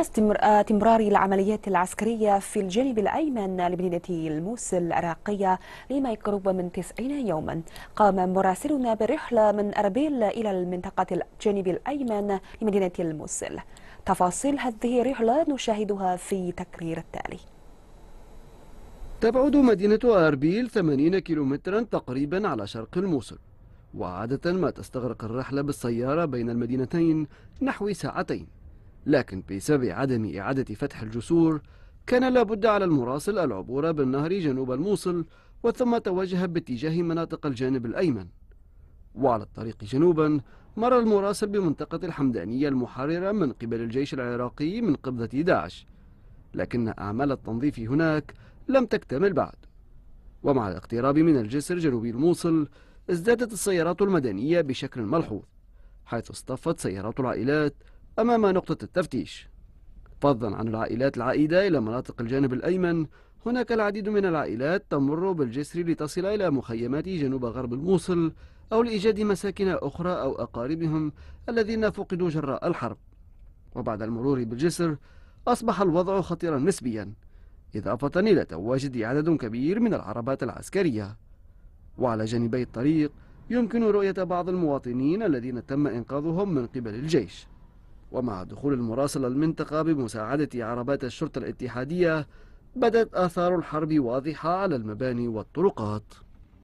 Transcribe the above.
استمرار آه، العمليات العسكرية في الجانب الأيمن لمدينة الموصل العراقية لما يقرب من 90 يوما قام مراسلنا برحلة من أربيل إلى المنطقة الجانب الأيمن لمدينة الموصل تفاصيل هذه الرحلة نشاهدها في تقرير التالي تبعد مدينة أربيل 80 كيلومترا تقريبا على شرق الموصل وعادة ما تستغرق الرحلة بالسيارة بين المدينتين نحو ساعتين لكن بسبب عدم إعادة فتح الجسور كان لابد على المراسل العبور بالنهر جنوب الموصل وثم توجه باتجاه مناطق الجانب الأيمن وعلى الطريق جنوبا مر المراسل بمنطقة الحمدانية المحررة من قبل الجيش العراقي من قبضة داعش لكن أعمال التنظيف هناك لم تكتمل بعد ومع الاقتراب من الجسر جنوبي الموصل ازدادت السيارات المدنية بشكل ملحوظ حيث اصطفت سيارات العائلات أمام نقطة التفتيش فضلا عن العائلات العائدة إلى مناطق الجانب الأيمن هناك العديد من العائلات تمر بالجسر لتصل إلى مخيمات جنوب غرب الموصل أو لإيجاد مساكن أخرى أو أقاربهم الذين فقدوا جراء الحرب وبعد المرور بالجسر أصبح الوضع خطيرا نسبيا إضافة إلى تواجد عدد كبير من العربات العسكرية وعلى جانبي الطريق يمكن رؤية بعض المواطنين الذين تم إنقاذهم من قبل الجيش ومع دخول المراسل المنطقة بمساعدة عربات الشرطة الاتحادية بدت آثار الحرب واضحة على المباني والطرقات